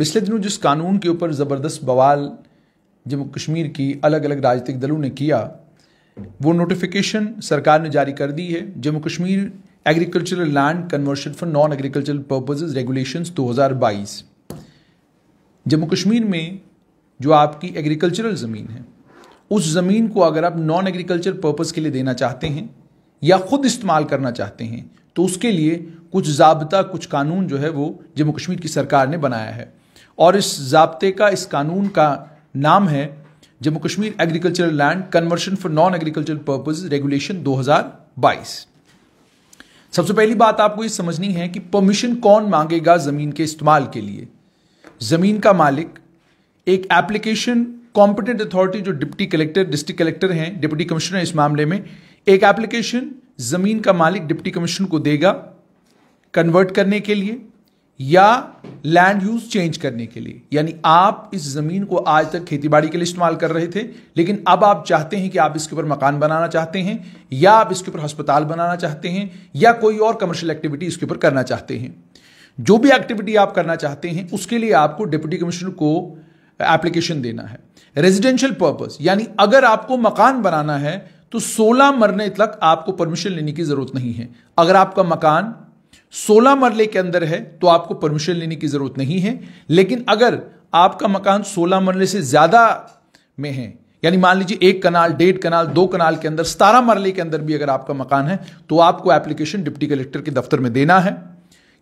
पिछले दिनों जिस कानून के ऊपर ज़बरदस्त बवाल जम्मू कश्मीर की अलग अलग राजनीतिक दलों ने किया वो नोटिफिकेशन सरकार ने जारी कर दी है Jammu Kashmir agricultural land conversion for non agricultural purposes regulation 2022 Jammu Kashmir में जो आपकी एग्रीकल्चरल ज़मीन है उस ज़मीन को अगर आप नॉन एग्रीकल्चर पर्पज़ के लिए देना चाहते हैं या ख़ुद इस्तेमाल करना चाहते हैं तो उसके लिए कुछ जबता कुछ कानून जो है वो जम्मू कश्मीर की सरकार ने बनाया है और इस जबते का इस कानून का नाम है Jammu Kashmir agricultural land conversion for non agricultural purpose regulation 2022 सबसे पहली बात आपको यह समझनी है कि परमिशन कौन मांगेगा जमीन के इस्तेमाल के लिए जमीन का मालिक एक एप्लीकेशन कॉम्पिटेंट अथॉरिटी जो डिप्टी कलेक्टर डिस्ट्रिक्ट कलेक्टर हैं डिप्टी कमिश्नर इस मामले में एक एप्लीकेशन जमीन का मालिक डिप्टी कमिश्नर को देगा कन्वर्ट करने के लिए या लैंड यूज चेंज करने के लिए यानी आप इस ज़मीन को आज तक खेतीबाड़ी के लिए इस्तेमाल कर रहे थे लेकिन अब आप चाहते हैं कि आप इसके ऊपर मकान बनाना चाहते हैं या आप इसके ऊपर अस्पताल बनाना चाहते हैं या कोई और कमर्शियल एक्टिविटी इसके ऊपर करना चाहते हैं जो भी एक्टिविटी आप करना चाहते हैं उसके लिए आपको डिप्टी कमिश्नर को एप्लीकेशन देना है रेजिडेंशियल पर्पज यानी अगर आपको मकान बनाना है तो 16 मरने तक आपको परमिशन लेने की जरूरत नहीं है अगर आपका मकान सोलह मरले के अंदर है तो आपको परमिशन लेने की ज़रूरत नहीं है लेकिन अगर आपका मकान सोलह मरले से ज़्यादा में है यानी मान लीजिए एक कनाल डेढ़ कनाल दो कनाल के अंदर सतारह मरले के अंदर भी अगर आपका मकान है तो आपको एप्लीकेशन डिप्टी कलेक्टर के दफ्तर में देना है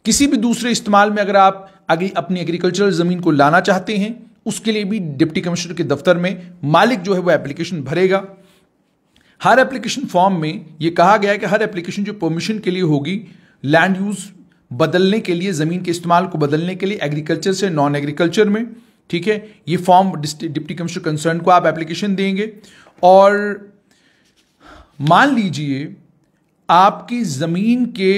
किसी भी दूसरे इस्तेमाल में अगर आप अगली अपनी एग्रीकल्चरल ज़मीन को लाना चाहते हैं उसके लिए भी डिप्टी कमिश्नर के दफ्तर में मालिक जो है वो एप्लीकेशन भरेगा हर एप्लीकेशन फॉर्म में ये कहा गया है कि हर एप्लीकेशन जो परमिशन के लिए होगी लैंड यूज बदलने के लिए ज़मीन के इस्तेमाल को बदलने के लिए एग्रीकल्चर से नॉन एग्रीकल्चर में ठीक है ये फॉर्म डिप्टी कमिश्नर कंसर्न को आप एप्लीकेशन देंगे और मान लीजिए आपकी ज़मीन के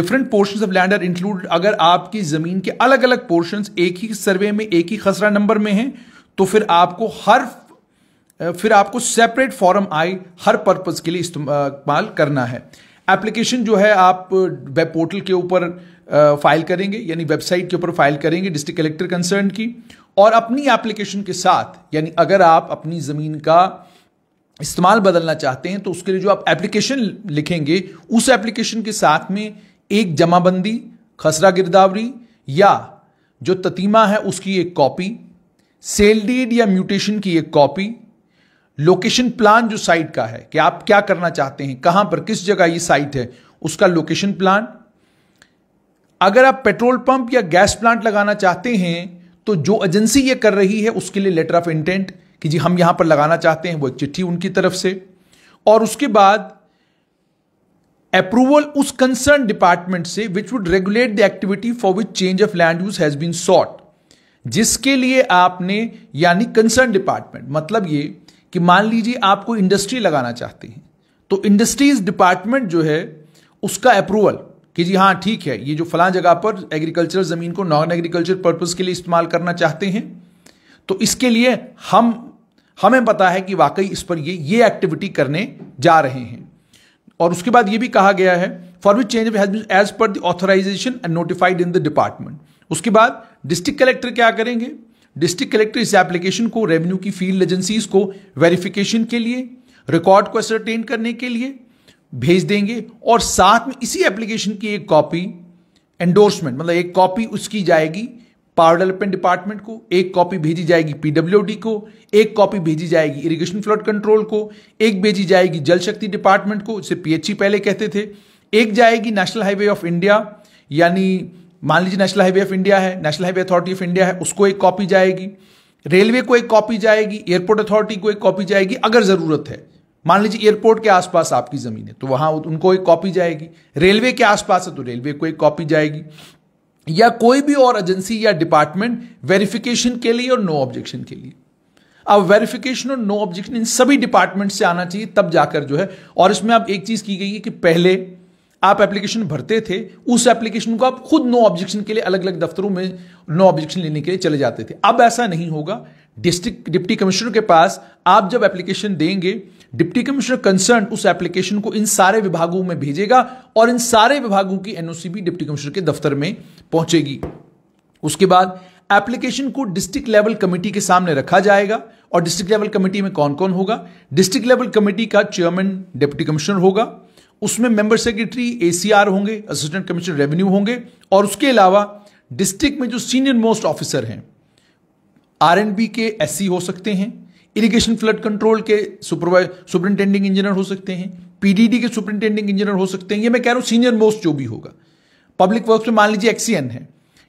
different portion of land are include अगर आपकी ज़मीन के अलग अलग पोर्शन एक ही सर्वे में एक ही खसरा नंबर में हैं तो फिर आपको हर फिर आपको सेपरेट फॉरम आई हर पर्पज़ के लिए इस्तेमाल करना है एप्लीकेशन जो है आप वेब पोर्टल के ऊपर फाइल करेंगे यानी वेबसाइट के ऊपर फाइल करेंगे डिस्ट्रिक्ट कलेक्टर कंसर्न की और अपनी एप्लीकेशन के साथ यानी अगर आप अपनी ज़मीन का इस्तेमाल बदलना चाहते हैं तो उसके लिए जो आप एप्लीकेशन लिखेंगे उस एप्लीकेशन के साथ में एक जमाबंदी खसरा गिरदावरी या जो ततीमा है उसकी एक कॉपी सेल डीड या म्यूटेशन की एक कॉपी लोकेशन प्लान जो साइट का है कि आप क्या करना चाहते हैं कहां पर किस जगह ये साइट है उसका लोकेशन प्लान अगर आप पेट्रोल पंप या गैस प्लांट लगाना चाहते हैं तो जो एजेंसी ये कर रही है उसके लिए लेटर ऑफ इंटेंट कि जी हम यहां पर लगाना चाहते हैं वो चिट्ठी उनकी तरफ से और उसके बाद अप्रूवल उस कंसर्न डिपार्टमेंट से which would regulate the activity for which change of land use has been sought जिसके लिए आपने यानी कंसर्न डिपार्टमेंट मतलब ये कि मान लीजिए आप कोई इंडस्ट्री लगाना चाहते हैं तो इंडस्ट्रीज डिपार्टमेंट जो है उसका अप्रूवल कि जी हाँ ठीक है ये जो फलां जगह पर एग्रीकल्चर ज़मीन को नॉन एग्रीकल्चर पर्पज़ के लिए इस्तेमाल करना चाहते हैं तो इसके लिए हम हमें पता है कि वाकई इस पर ये ये एक्टिविटी करने जा रहे हैं और उसके बाद ये भी कहा गया है for which change as per the end notified in the department उसके बाद डिस्ट्रिक्ट कलेक्टर क्या करेंगे डिस्ट्रिक्ट कलेक्टर इस एप्लीकेशन को रेवेन्यू की फील्ड एजेंसीज को वेरिफिकेशन के लिए रिकॉर्ड को असरटेन करने के लिए भेज देंगे और साथ में इसी एप्लीकेशन की एक कॉपी एंडोर्समेंट मतलब एक कॉपी उसकी जाएगी पावर डेवलपमेंट डिपार्टमेंट को एक कॉपी भेजी जाएगी पीडब्ल्यूडी को एक कॉपी भेजी जाएगी इरिगेशन फ्लड कंट्रोल को एक भेजी जाएगी जल शक्ति डिपार्टमेंट को जिसे पीएचई पहले कहते थे एक जाएगी नेशनल हाईवे ऑफ इंडिया यानी मान लीजिए नेशनल हाईवे ऑफ इंडिया है national highway authority of India है उसको एक कॉपी जाएगी रेलवे को एक कॉपी जाएगी एयरपोर्ट अथॉरिटी को एक कॉपी जाएगी अगर ज़रूरत है मान लीजिए एयरपोर्ट के आसपास आपकी ज़मीन है तो वहां उनको एक कॉपी जाएगी रेलवे के आसपास है तो रेलवे को एक कॉपी जाएगी या कोई भी और एजेंसी या डिपार्टमेंट वेरिफिकेशन के लिए और नो ऑब्जेक्शन के लिए अब वेरिफिकेशन और नो ऑब्जेक्शन इन सभी डिपार्टमेंट से आना चाहिए तब जाकर जो है और इसमें अब एक चीज़ की गई है कि पहले आप एप्लीकेशन भरते थे उस एप्लीकेशन को आप खुद नो ऑब्जेक्शन के लिए अलग अलग दफ्तरों में नो ऑब्जेक्शन लेने के लिए चले जाते थे अब ऐसा नहीं होगा डिस्ट्रिक्ट डिप्टी कमिश्नर के पास आप जब एप्लीकेशन देंगे डिप्टी कमिश्नर कंसर्न उस एप्लीकेशन को इन सारे विभागों में भेजेगा और इन सारे विभागों की एनओसी भी डिप्टी कमिश्नर के दफ्तर में पहुंचेगी उसके बाद एप्लीकेशन को डिस्ट्रिक्ट लेवल कमेटी के सामने रखा जाएगा और डिस्ट्रिक्ट लेवल कमेटी में कौन कौन होगा डिस्ट्रिक्ट लेवल कमेटी का चेयरमैन डिप्टी कमिश्नर होगा उसमें मेंबर सेक्रेटरी एसीआर होंगे असिस्टेंट कमिश्नर रेवेन्यू होंगे और उसके अलावा डिस्ट्रिक्ट में जो सीनियर मोस्ट ऑफिसर हैं आरएनबी के एससी हो सकते हैं इरिगेशन फ्लड कंट्रोल के सुपरवाइज सुपरिंटेंडिंग इंजीनियर हो सकते हैं पीडीडी के सुपरिंटेंडिंग इंजीनियर हो सकते हैं ये मैं कह रहा हूं सीनियर मोस्ट जो भी होगा पब्लिक वर्क्स में मान लीजिए एक्सीएन है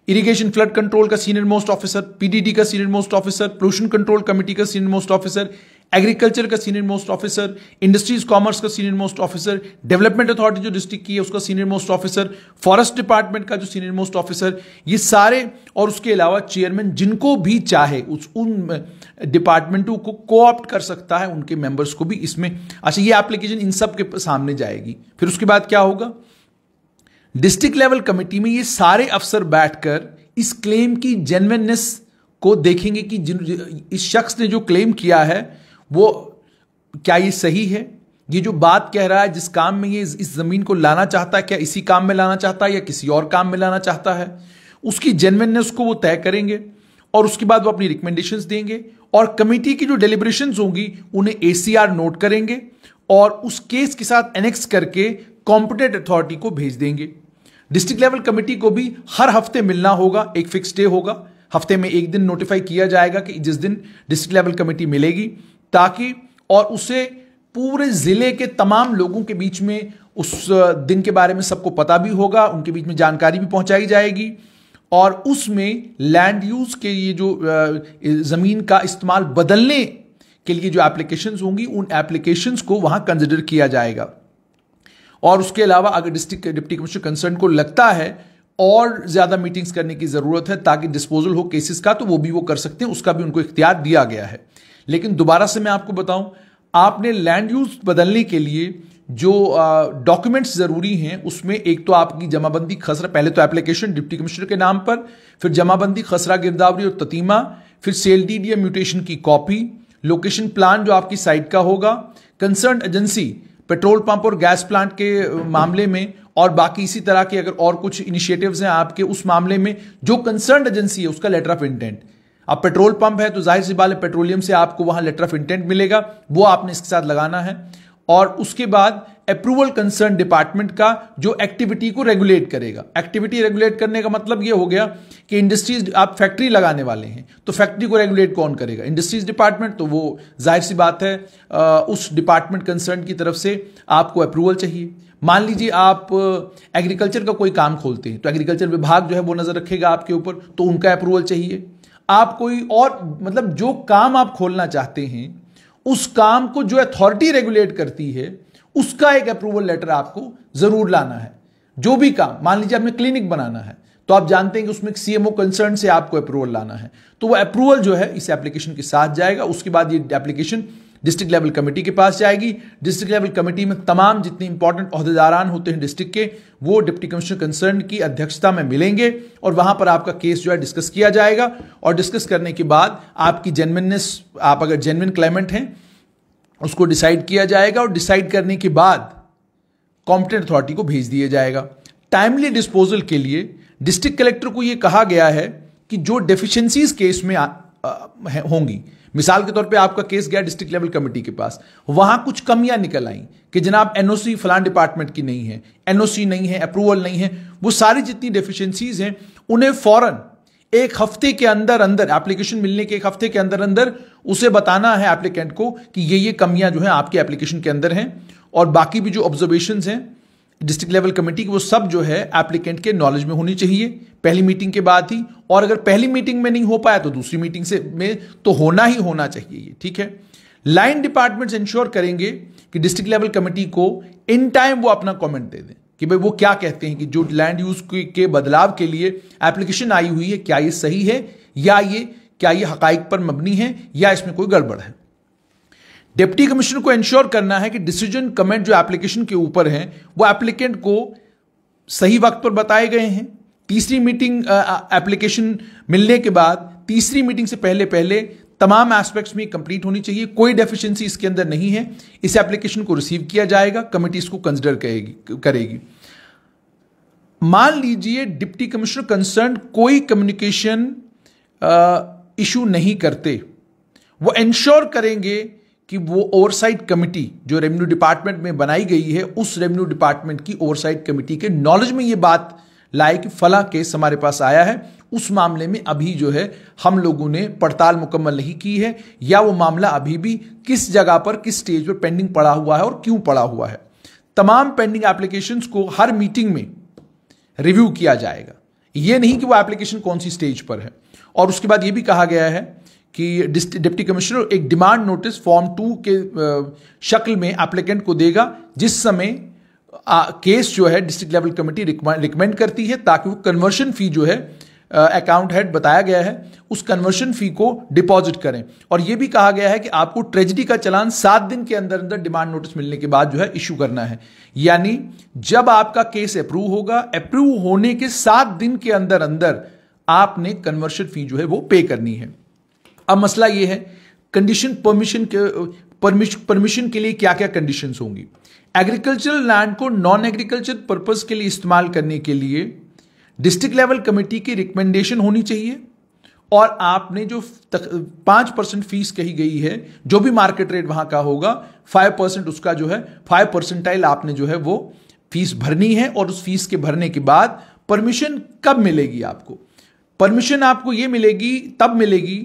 इरिगेशन फ्लड कंट्रोल का सीनियर मोस्ट ऑफिसर पीडीडी का senior most officer pollution control committee का सीनियर मोस्ट ऑफिसर एग्रीकल्चर का senior most officer industries commerce का senior most officer development authority जो डिस्ट्रिक्ट की है उसका senior most officer forest department का जो सीनियर मोस्ट ऑफिसर ये सारे और उसके अलावा चेयरमैन जिनको भी चाहे उस उन डिपार्टमेंटों को कोऑप्ट कर सकता है उनके मेंबर्स को भी इसमें अच्छा ये एप्लीकेशन इन सब के सामने जाएगी फिर उसके बाद क्या होगा डिस्ट्रिक्ट लेवल कमेटी में ये सारे अफसर बैठकर इस क्लेम की जेनविननेस को देखेंगे कि जिन इस शख्स ने जो क्लेम किया है वो क्या ये सही है ये जो बात कह रहा है जिस काम में ये इस ज़मीन को लाना चाहता है क्या इसी काम में लाना चाहता है या किसी और काम में लाना चाहता है उसकी जेनविननेस को वो तय करेंगे और उसके बाद वो अपनी रिकमेंडेशंस देंगे और कमेटी की जो डिलिब्रेशन होंगी उन्हें ए नोट करेंगे और उस केस के साथ एनेक्स करके कॉम्पिटेंट अथॉरिटी को भेज देंगे डिस्ट्रिक्ट लेवल कमेटी को भी हर हफ्ते मिलना होगा एक फिक्स डे होगा हफ्ते में एक दिन नोटिफाई किया जाएगा कि जिस दिन डिस्ट्रिक्ट लेवल कमेटी मिलेगी ताकि और उसे पूरे जिले के तमाम लोगों के बीच में उस दिन के बारे में सबको पता भी होगा उनके बीच में जानकारी भी पहुंचाई जाएगी और उसमें लैंड यूज के ये जो ज़मीन का इस्तेमाल बदलने के लिए जो एप्लीकेशंस होंगी उन एप्लीकेशंस को वहां कंसिडर किया जाएगा और उसके अलावा अगर डिस्ट्रिक्ट डिप्टी कमिश्नर कंसर्न को लगता है और ज़्यादा मीटिंग्स करने की ज़रूरत है ताकि डिस्पोजल हो केसेस का तो वो भी वो कर सकते हैं उसका भी उनको इख्तियार दिया गया है लेकिन दोबारा से मैं आपको बताऊं आपने लैंड यूज बदलने के लिए जो डॉक्यूमेंट्स ज़रूरी हैं उसमें एक तो आपकी जमाबंदी खसरा पहले तो एप्लीकेशन डिप्टी कमिश्नर के नाम पर फिर जमाबंदी खसरा गिरदावरी और ततीमा फिर सेल डी या म्यूटेशन की कॉपी लोकेशन प्लान जो आपकी साइट का होगा कंसर्न एजेंसी पेट्रोल पंप और गैस प्लांट के मामले में और बाकी इसी तरह के अगर और कुछ इनिशिएटिव्स हैं आपके उस मामले में जो कंसर्न एजेंसी है उसका लेटर ऑफ इंटेंट अब पेट्रोल पंप है तो जाहिर सी बात है पेट्रोलियम से आपको वहां लेटर ऑफ इंटेंट मिलेगा वो आपने इसके साथ लगाना है और उसके बाद अप्रूवल कंसर्न डिपार्टमेंट का जो एक्टिविटी को रेगुलेट करेगा एक्टिविटी रेगुलेट करने का मतलब यह हो गया कि इंडस्ट्रीज आप फैक्ट्री लगाने वाले हैं तो फैक्ट्री को रेगुलेट कौन करेगा इंडस्ट्रीज डिपार्टमेंट तो वो जाहिर सी बात है उस डिपार्टमेंट कंसर्न की तरफ से आपको अप्रूवल चाहिए मान लीजिए आप एग्रीकल्चर का कोई काम खोलते हैं तो एग्रीकल्चर विभाग जो है वो नज़र रखेगा आपके ऊपर तो उनका अप्रूवल चाहिए आप कोई और मतलब जो काम आप खोलना चाहते हैं उस काम को जो अथॉरिटी रेगुलेट करती है उसका एक अप्रूवल लेटर आपको जरूर लाना है जो भी काम मान लीजिए आपने क्लिनिक बनाना है तो आप जानते हैं कि उसमें सीएमओ कंसर्न से आपको अप्रूवल लाना है तो वह अप्रूवल जो है इस एप्लीकेशन के साथ जाएगा उसके बाद ये एप्लीकेशन डिस्ट्रिक्ट लेवल कमेटी के पास जाएगी डिस्ट्रिक्ट लेवल कमेटी में तमाम जितने इंपॉर्टेंट अहदेदारान होते हैं डिस्ट्रिक्ट के वो डिप्टी कमिश्नर कंसर्न की अध्यक्षता में मिलेंगे और वहां पर आपका केस जो है डिस्कस किया जाएगा और डिस्कस करने के बाद आपकी जेनविननेस आप अगर जेनविन क्लाइमेंट हैं उसको डिसाइड किया जाएगा और डिसाइड करने के बाद कॉम्पिटेंट अथॉरिटी को भेज दिया जाएगा टाइमली डिस्पोजल के लिए डिस्ट्रिक्ट कलेक्टर को यह कहा गया है कि जो डेफिशिएंसीज केस में होंगी मिसाल के तौर पे आपका केस गया डिस्ट्रिक्ट लेवल कमेटी के पास वहां कुछ कमियां निकल आई कि जनाब एनओसी फलान डिपार्टमेंट की नहीं है एनओसी नहीं है अप्रूवल नहीं है वो सारी जितनी डेफिशिएंसीज हैं उन्हें फौरन एक हफ्ते के अंदर अंदर एप्लीकेशन मिलने के एक हफ्ते के अंदर अंदर उसे बताना है एप्लीकेंट को कि ये ये कमियां जो है आपके एप्लीकेशन के अंदर हैं और बाकी भी जो ऑब्जर्वेशन हैं डिस्ट्रिक्ट लेवल कमेटी की वो सब जो है एप्लीकेंट के नॉलेज में होनी चाहिए पहली मीटिंग के बाद ही और अगर पहली मीटिंग में नहीं हो पाया तो दूसरी मीटिंग से में तो होना ही होना चाहिए ये ठीक है लाइन डिपार्टमेंट्स इंश्योर करेंगे कि डिस्ट्रिक्ट लेवल कमेटी को इन टाइम वो अपना कमेंट दे दें कि भाई वो क्या कहते हैं कि जो लैंड यूज के बदलाव के लिए एप्लीकेशन आई हुई है क्या ये सही है या ये क्या ये हकाइक पर मबनी है या इसमें कोई गड़बड़ है डिप्टी कमिश्नर को इंश्योर करना है कि डिसीजन कमेंट जो एप्लीकेशन के ऊपर है वो एप्लीकेंट को सही वक्त पर बताए गए हैं तीसरी मीटिंग एप्लीकेशन मिलने के बाद तीसरी मीटिंग से पहले पहले तमाम एस्पेक्ट्स में कंप्लीट होनी चाहिए कोई डेफिशिएंसी इसके अंदर नहीं है इस एप्लीकेशन को रिसीव किया जाएगा कमिटी इसको कंसिडर करेगी करेगी मान लीजिए डिप्टी कमिश्नर कंसर्न कोई कम्युनिकेशन इशू नहीं करते वो इंश्योर करेंगे कि वो ओवरसाइट कमिटी जो रेवेन्यू डिपार्टमेंट में बनाई गई है उस रेवेन्यू डिपार्टमेंट की ओवरसाइट कमिटी के नॉलेज में ये बात लाए कि फला केस हमारे पास आया है उस मामले में अभी जो है हम लोगों ने पड़ताल मुकम्मल नहीं की है या वो मामला अभी भी किस जगह पर किस स्टेज पर पेंडिंग पड़ा हुआ है और क्यों पड़ा हुआ है तमाम पेंडिंग एप्लीकेशन को हर मीटिंग में रिव्यू किया जाएगा ये नहीं कि वो एप्लीकेशन कौन सी स्टेज पर है और उसके बाद ये भी कहा गया है कि डिप्टी कमिश्नर एक डिमांड नोटिस फॉर्म टू के शक्ल में एप्लीकेंट को देगा जिस समय केस जो है डिस्ट्रिक्ट लेवल कमेटी रिकमेंड करती है ताकि वो कन्वर्शन फी जो है अकाउंट हेड बताया गया है उस कन्वर्शन फी को डिपॉजिट करें और यह भी कहा गया है कि आपको ट्रेजडी का चलान सात दिन के अंदर अंदर डिमांड नोटिस मिलने के बाद जो है इश्यू करना है यानी जब आपका केस अप्रूव होगा अप्रूव होने के सात दिन के अंदर अंदर आपने कन्वर्शन फी जो है वो पे करनी है अब मसला यह है कंडीशन परमिशन के परमिशन के लिए क्या क्या कंडीशंस होंगी एग्रीकल्चरल लैंड को नॉन एग्रीकल्चर पर्पस के लिए इस्तेमाल करने के लिए डिस्ट्रिक्ट लेवल कमेटी की रिकमेंडेशन होनी चाहिए और आपने जो पांच परसेंट फीस कही गई है जो भी मार्केट रेट वहां का होगा फाइव परसेंट उसका जो है फाइव परसेंटाइल आपने जो है वो फीस भरनी है और उस फीस के भरने के बाद परमिशन कब मिलेगी आपको परमिशन आपको ये मिलेगी तब मिलेगी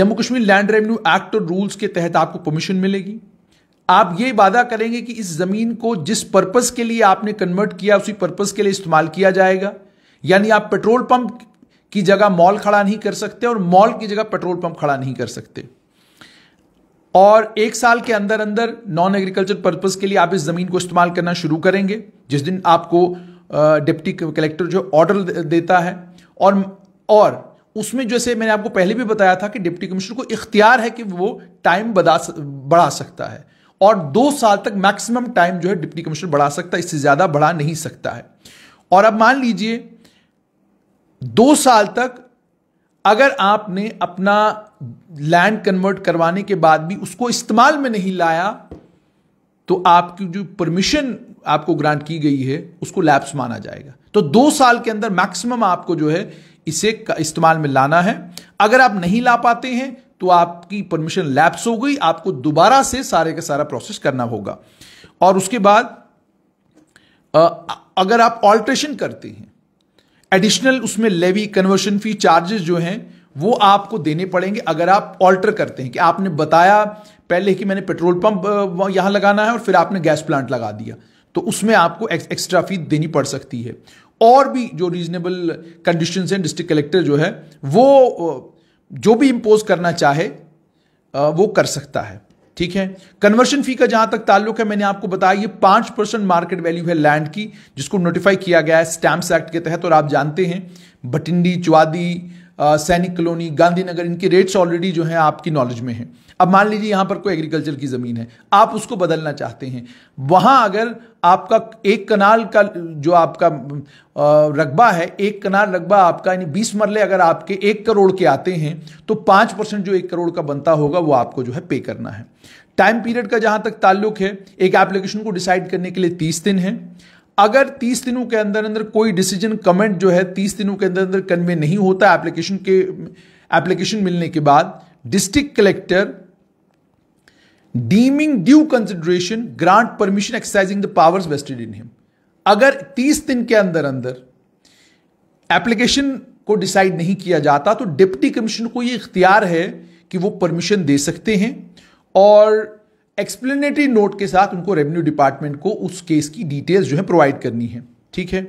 Jammu Kashmir land revenue act और रूल्स के तहत आपको परमिशन मिलेगी आप ये वादा करेंगे कि इस ज़मीन को जिस पर्पज़ के लिए आपने कन्वर्ट किया उसी पर्पज़ के लिए इस्तेमाल किया जाएगा यानी आप पेट्रोल पंप की जगह मॉल खड़ा नहीं कर सकते और मॉल की जगह पेट्रोल पंप खड़ा नहीं कर सकते और एक साल के अंदर अंदर नॉन एग्रीकल्चर पर्पज के लिए आप इस ज़मीन को इस्तेमाल करना शुरू करेंगे जिस दिन आपको डिप्टी कलेक्टर जो ऑर्डर देता है और और उसमें जैसे मैंने आपको पहले भी बताया था कि डिप्टी कमिश्नर को इख्तियार है कि वो टाइम बढ़ा सकता है और दो साल तक मैक्सिमम टाइम जो है डिप्टी कमिश्नर बढ़ा सकता है इससे ज़्यादा बढ़ा नहीं सकता है और अब मान लीजिए दो साल तक अगर आपने अपना लैंड कन्वर्ट करवाने के बाद भी उसको इस्तेमाल में नहीं लाया तो आपकी जो परमिशन आपको ग्रांट की गई है उसको लैप्स माना जाएगा तो दो साल के अंदर मैक्सिमम आपको जो है इसे इस्तेमाल में लाना है अगर आप नहीं ला पाते हैं तो आपकी परमिशन लैप्स हो गई आपको दोबारा से सारे का सारा प्रोसेस करना होगा और उसके बाद अगर आप ऑल्ट्रेशन करते हैं एडिशनल उसमें लेवी कन्वर्शन फी चार्जेस जो हैं वो आपको देने पड़ेंगे अगर आप ऑल्टर करते हैं कि आपने बताया पहले कि मैंने पेट्रोल पंप यहां लगाना है और फिर आपने गैस प्लांट लगा दिया तो उसमें आपको एक, एक्स्ट्रा फी देनी पड़ सकती है और भी जो रीजनेबल कंडीशंस हैं डिस्ट्रिक्ट कलेक्टर जो है वो जो भी इम्पोज करना चाहे वो कर सकता है ठीक है कन्वर्शन फी का जहां तक ताल्लुक है मैंने आपको बताया ये पांच परसेंट मार्केट वैल्यू है लैंड की जिसको नोटिफाई किया गया है स्टैंप्स एक्ट के तहत और आप जानते हैं बटिंडी चुआदी सैनिक कॉलोनी गांधीनगर इनके रेट्स ऑलरेडी जो है आपकी नॉलेज में है अब मान लीजिए यहां पर कोई एग्रीकल्चर की ज़मीन है आप उसको बदलना चाहते हैं वहां अगर आपका एक कनाल का जो आपका रकबा है एक कनाल रकबा आपका यानी बीस मरले अगर आपके एक करोड़ के आते हैं तो पाँच परसेंट जो एक करोड़ का बनता होगा वो आपको जो है पे करना है टाइम पीरियड का जहां तक ताल्लुक है एक एप्लीकेशन को डिसाइड करने के लिए तीस दिन है अगर 30 दिनों के अंदर अंदर कोई डिसीजन कमेंट जो है 30 दिनों के अंदर अंदर कन्वे नहीं होता एप्लीकेशन के एप्लीकेशन मिलने के बाद district collector deeming due consideration grant permission exercising the powers vested in him अगर 30 दिन के अंदर अंदर एप्लीकेशन को डिसाइड नहीं किया जाता तो डिप्टी कमिश्नर को यह इख्तियार है कि वो परमिशन दे सकते हैं और एक्सप्लेनेटरी नोट के साथ उनको रेवेन्यू डिपार्टमेंट को उस केस की डिटेल्स जो है प्रोवाइड करनी है ठीक है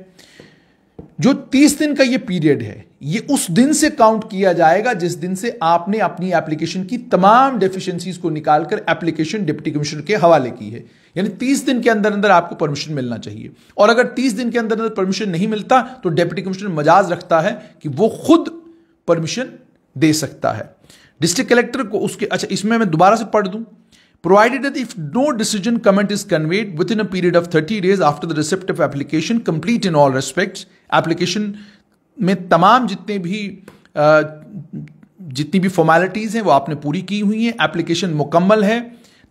जो तीस दिन का ये पीरियड है ये उस दिन से काउंट किया जाएगा जिस दिन से आपने अपनी एप्लीकेशन की तमाम डेफिशिएंसीज को निकालकर एप्लीकेशन डिप्टी कमिश्नर के हवाले की है यानी तीस दिन के अंदर अंदर आपको परमिशन मिलना चाहिए और अगर तीस दिन के अंदर अंदर परमिशन नहीं मिलता तो डिप्टी कमिश्नर मजाज रखता है कि वो खुद परमिशन दे सकता है डिस्ट्रिक्ट कलेक्टर को उसके अच्छा इसमें मैं दोबारा से पढ़ दूं provided that if no decision comment is conveyed within a period of 30 days after the receipt of application complete in all respects application में तमाम जितने भी जितनी भी फॉर्मेलिटीज़ हैं वो आपने पूरी की हुई हैं एप्लीकेशन मुकम्मल है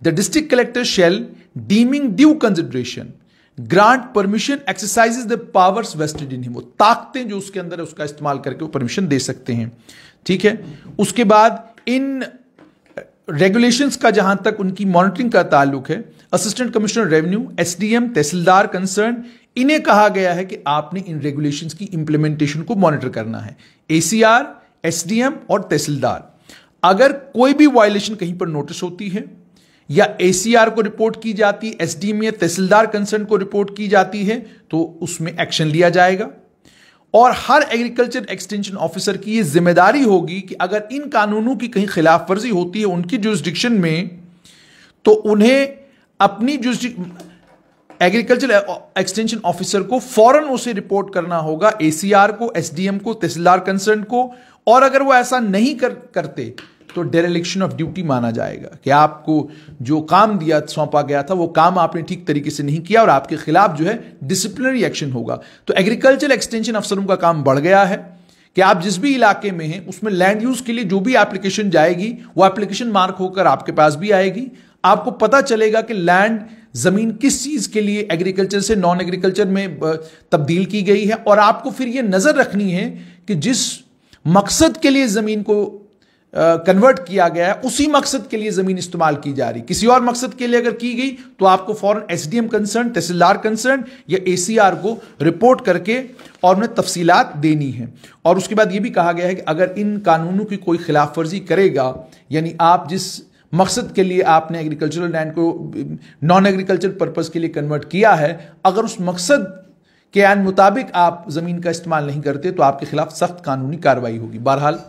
the district collector shall deeming due consideration grant permission exercises the powers vested in him वो ताकतें जो उसके अंदर है उसका इस्तेमाल करके वो परमिशन दे सकते हैं ठीक है उसके बाद इन रेगुलेशंस का जहां तक उनकी मॉनिटरिंग का ताल्लुक है assistant commissioner revenue SDM tehsildar concern इन्हें कहा गया है कि आपने इन रेगुलेशंस की इंप्लीमेंटेशन को मॉनिटर करना है एसीआर एसडीएम और तहसीलदार अगर कोई भी वायलेशन कहीं पर नोटिस होती है या एसीआर को रिपोर्ट की जाती एसडीएम या तहसीलदार कंसर्न को रिपोर्ट की जाती है तो उसमें एक्शन लिया जाएगा और हर एग्रीकल्चर एक्सटेंशन ऑफिसर की ये जिम्मेदारी होगी कि अगर इन कानूनों की कहीं खिलाफ वर्जी होती है उनकी जुरिस्डिक्शन में तो उन्हें अपनी एग्रीकल्चर एक्सटेंशन ऑफिसर को फौरन उसे रिपोर्ट करना होगा एसीआर को एसडीएम को तहसीलदार कंसर्न को और अगर वो ऐसा नहीं कर, करते तो डेरेलिक्शन ऑफ ड्यूटी माना जाएगा कि आपको जो काम दिया सौंपा गया था वो काम आपने ठीक तरीके से नहीं किया और आपके खिलाफ जो है डिसिप्लिनरी एक्शन होगा तो एग्रीकल्चर एक्सटेंशन अफसरों का काम बढ़ गया है कि आप जिस भी इलाके में हैं उसमें लैंड यूज के लिए जो भी एप्लीकेशन जाएगी वो एप्लीकेशन मार्क होकर आपके पास भी आएगी आपको पता चलेगा कि लैंड जमीन किस चीज के लिए एग्रीकल्चर से नॉन एग्रीकल्चर में तब्दील की गई है और आपको फिर ये नजर रखनी है कि जिस मकसद के लिए जमीन को कन्वर्ट किया गया है उसी मकसद के लिए जमीन इस्तेमाल की जा रही किसी और मकसद के लिए अगर की गई तो आपको फौरन एम कंसर्न तहसीलदार कंसर्न या ए सी आर को रिपोर्ट करके और उन्हें तफसीलात देनी है और उसके बाद ये भी कहा गया है कि अगर इन कानूनों की कोई खिलाफ वर्जी करेगा यानी आप जिस मकसद के लिए आपने एग्रीकल्चरल लैंड को नॉन एग्रीकल्चर पर्पज के लिए कन्वर्ट किया है अगर उस मकसद के आन मुताबिक आप जमीन का इस्तेमाल नहीं करते तो आपके खिलाफ सख्त कानूनी कार्रवाई होगी बहरहाल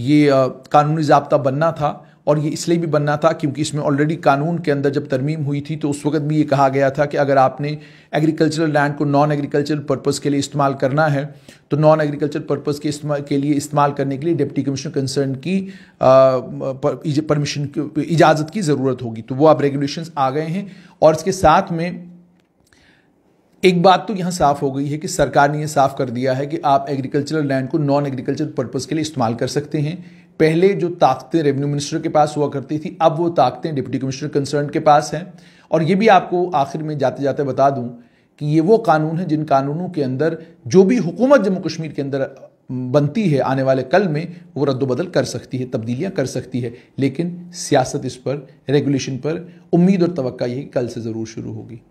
ये कानूनी जबता बनना था और ये इसलिए भी बनना था क्योंकि इसमें ऑलरेडी कानून के अंदर जब तरमीम हुई थी तो उस वक्त भी ये कहा गया था कि अगर आपने एग्रीकल्चरल लैंड को नॉन एग्रीकल्चरल पर्पज़ के लिए इस्तेमाल करना है तो नॉन एग्रीकल्चर पर्पज़ के के लिए इस्तेमाल करने के लिए डिप्टी कमिश्नर कंसर्न की परमिशन इजाज़त की ज़रूरत होगी तो वो अब रेगुलेशन आ गए हैं और इसके साथ में एक बात तो यहाँ साफ हो गई है कि सरकार ने यह साफ कर दिया है कि आप एग्रीकल्चरल लैंड को नॉन एग्रीकल्चर पर्पज़ के लिए इस्तेमाल कर सकते हैं पहले जो ताकतें रेवेन्यू मिनिस्टर के पास हुआ करती थी अब वो ताकतें डिप्टी कमिश्नर कंसर्न के पास हैं और ये भी आपको आखिर में जाते जाते बता दूँ कि ये वो कानून है जिन कानूनों के अंदर जो भी हुकूमत जम्मू कश्मीर के अंदर बनती है आने वाले कल में वो रद्दबदल कर सकती है तब्दीलियां कर सकती है लेकिन सियासत इस पर रेगुलेशन पर उम्मीद और तवक्का यही कल से ज़रूर शुरू होगी